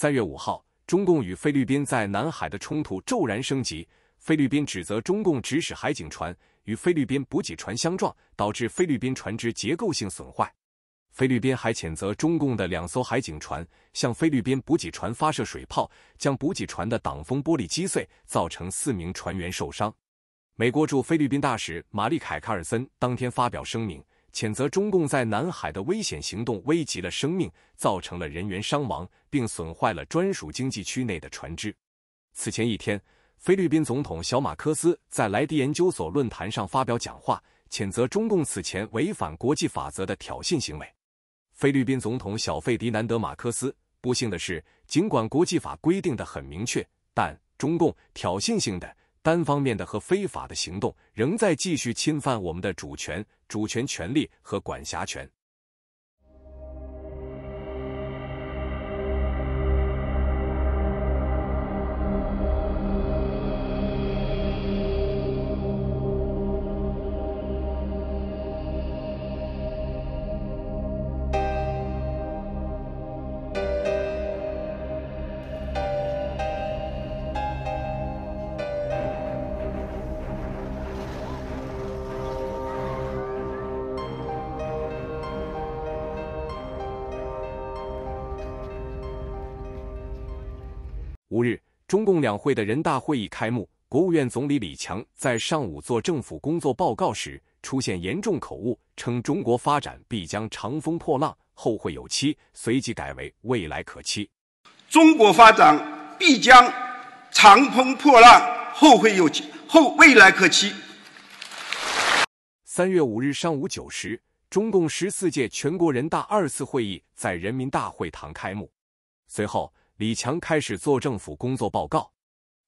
三月五号，中共与菲律宾在南海的冲突骤然升级。菲律宾指责中共指使海警船与菲律宾补给船相撞，导致菲律宾船只结构性损坏。菲律宾还谴责中共的两艘海警船向菲律宾补给船发射水炮，将补给船的挡风玻璃击碎，造成四名船员受伤。美国驻菲律宾大使玛丽凯卡尔森当天发表声明。谴责中共在南海的危险行动，危及了生命，造成了人员伤亡，并损坏了专属经济区内的船只。此前一天，菲律宾总统小马科斯在莱迪研究所论坛上发表讲话，谴责中共此前违反国际法则的挑衅行为。菲律宾总统小费迪南德马科斯不幸的是，尽管国际法规定的很明确，但中共挑衅性的。单方面的和非法的行动仍在继续，侵犯我们的主权、主权权利和管辖权。五日，中共两会的人大会议开幕。国务院总理李强在上午做政府工作报告时出现严重口误，称“中国发展必将长风破浪，后会有期”，随即改为“未来可期”。中国发展必将长风破浪，后会有期，后未来可期。三月五日上午九时，中共十四届全国人大二次会议在人民大会堂开幕，随后。李强开始做政府工作报告。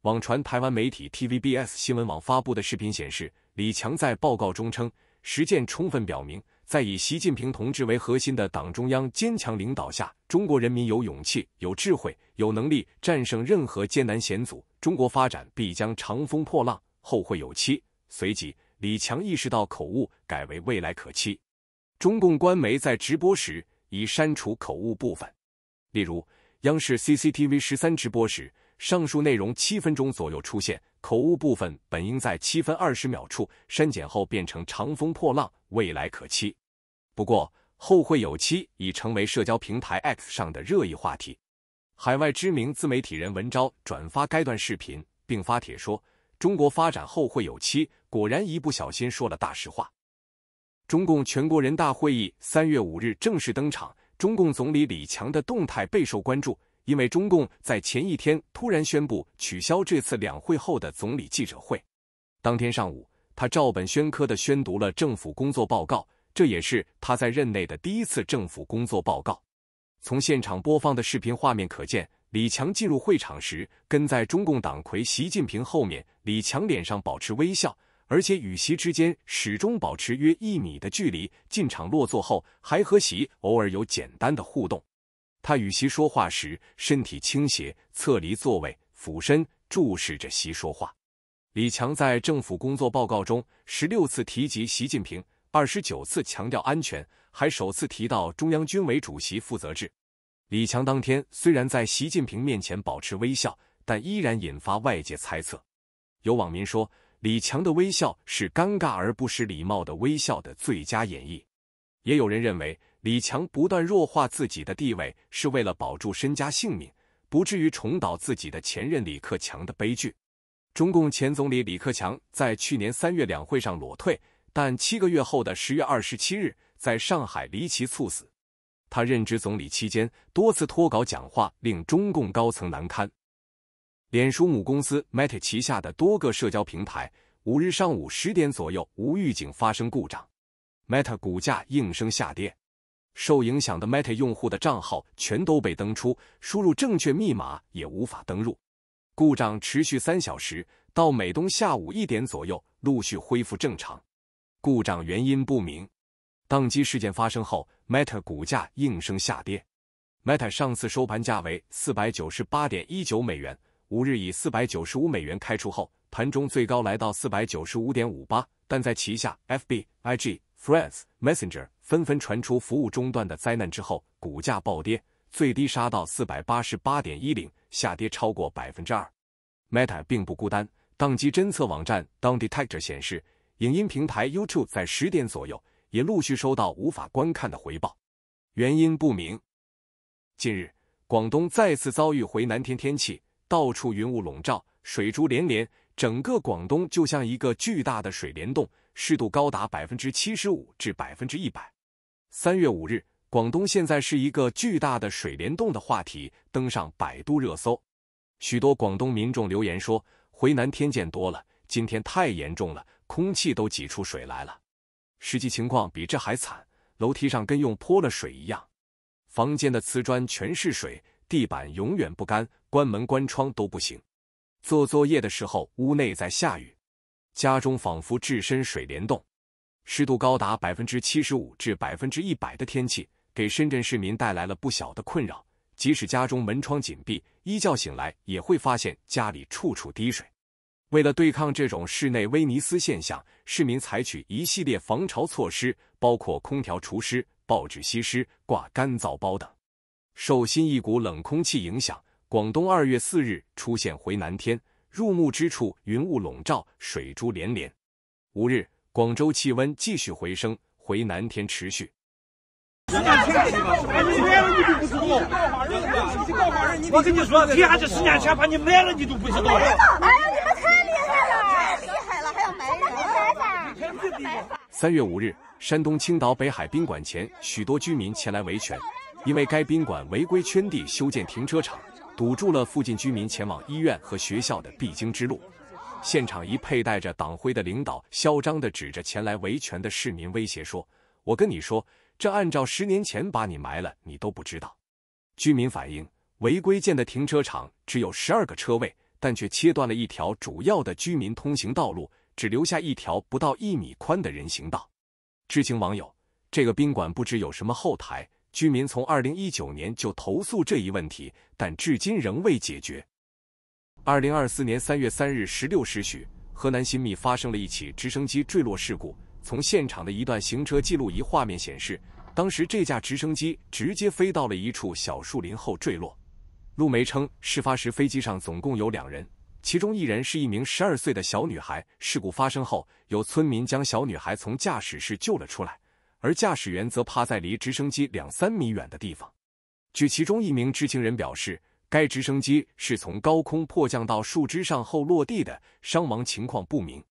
网传台湾媒体 TVBS 新闻网发布的视频显示，李强在报告中称：“实践充分表明，在以习近平同志为核心的党中央坚强领导下，中国人民有勇气、有智慧、有能力战胜任何艰难险阻，中国发展必将长风破浪，后会有期。”随即，李强意识到口误，改为“未来可期”。中共官媒在直播时已删除口误部分，例如。央视 CCTV 十三直播时，上述内容七分钟左右出现口误部分，本应在七分二十秒处删减后变成“长风破浪，未来可期”。不过“后会有期”已成为社交平台 X 上的热议话题。海外知名自媒体人文昭转发该段视频，并发帖说：“中国发展后会有期，果然一不小心说了大实话。”中共全国人大会议三月五日正式登场。中共总理李强的动态备受关注，因为中共在前一天突然宣布取消这次两会后的总理记者会。当天上午，他照本宣科的宣读了政府工作报告，这也是他在任内的第一次政府工作报告。从现场播放的视频画面可见，李强进入会场时跟在中共党魁习近平后面，李强脸上保持微笑。而且与席之间始终保持约一米的距离。进场落座后，还和席偶尔有简单的互动。他与席说话时，身体倾斜，侧离座位，俯身注视着席说话。李强在政府工作报告中十六次提及习近平，二十九次强调安全，还首次提到中央军委主席负责制。李强当天虽然在习近平面前保持微笑，但依然引发外界猜测。有网民说。李强的微笑是尴尬而不失礼貌的微笑的最佳演绎。也有人认为，李强不断弱化自己的地位，是为了保住身家性命，不至于重蹈自己的前任李克强的悲剧。中共前总理李克强在去年三月两会上裸退，但七个月后的十月二十七日，在上海离奇猝死。他任职总理期间多次脱稿讲话，令中共高层难堪。脸书母公司 Meta 旗下的多个社交平台，五日上午十点左右无预警发生故障，Meta 股价应声下跌。受影响的 Meta 用户的账号全都被登出，输入正确密码也无法登录。故障持续三小时，到美东下午一点左右陆续恢复正常。故障原因不明。宕机事件发生后，Meta 股价应声下跌。Meta 上次收盘价为四百九十八点一九美元。五日以四百九十五美元开出后，盘中最高来到四百九十五点五八，但在旗下 FB、IG、Friends、Messenger 纷纷传出服务中断的灾难之后，股价暴跌，最低杀到四百八十八点一零，下跌超过百分之二。Meta 并不孤单，宕机侦测网站 DownDetector 显示，影音平台 YouTube 在十点左右也陆续收到无法观看的回报，原因不明。近日，广东再次遭遇回南天天气。到处云雾笼罩，水珠连连，整个广东就像一个巨大的水帘洞，湿度高达百分之七十五至百分之一百。三月五日，广东现在是一个巨大的水帘洞的话题登上百度热搜，许多广东民众留言说：“回南天见多了，今天太严重了，空气都挤出水来了。”实际情况比这还惨，楼梯上跟用泼了水一样，房间的瓷砖全是水。地板永远不干，关门关窗都不行。做作业的时候，屋内在下雨，家中仿佛置身水帘洞，湿度高达百分之七十五至百分之一百的天气，给深圳市民带来了不小的困扰。即使家中门窗紧闭，一觉醒来也会发现家里处处滴水。为了对抗这种室内威尼斯现象，市民采取一系列防潮措施，包括空调除湿、报纸吸湿、挂干燥包等。受新一股冷空气影响，广东二月四日出现回南天，入目之处云雾笼罩，水珠连连。五日，广州气温继续回升，回南天持续。我跟你说，天下这十年前把你埋了，你都不知道。哎呀，你们太厉害了！太厉害了，还要埋人？你买啥？三月五日，山东青岛北海宾馆前，许多居民前来维权。因为该宾馆违规圈地修建停车场，堵住了附近居民前往医院和学校的必经之路。现场一佩戴着党徽的领导嚣张地指着前来维权的市民威胁说：“我跟你说，这按照十年前把你埋了，你都不知道。”居民反映，违规建的停车场只有十二个车位，但却切断了一条主要的居民通行道路，只留下一条不到一米宽的人行道。知情网友，这个宾馆不知有什么后台。居民从二零一九年就投诉这一问题，但至今仍未解决。二零二四年三月三日十六时许，河南新密发生了一起直升机坠落事故。从现场的一段行车记录仪画面显示，当时这架直升机直接飞到了一处小树林后坠落。路媒称，事发时飞机上总共有两人，其中一人是一名十二岁的小女孩。事故发生后，有村民将小女孩从驾驶室救了出来。而驾驶员则趴在离直升机两三米远的地方。据其中一名知情人表示，该直升机是从高空迫降到树枝上后落地的，伤亡情况不明。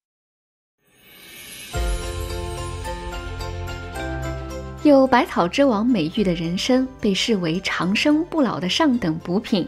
有“百草之王”美誉的人参，被视为长生不老的上等补品。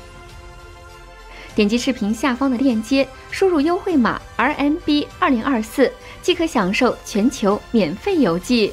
点击视频下方的链接，输入优惠码 RMB 二零二四，即可享受全球免费邮寄。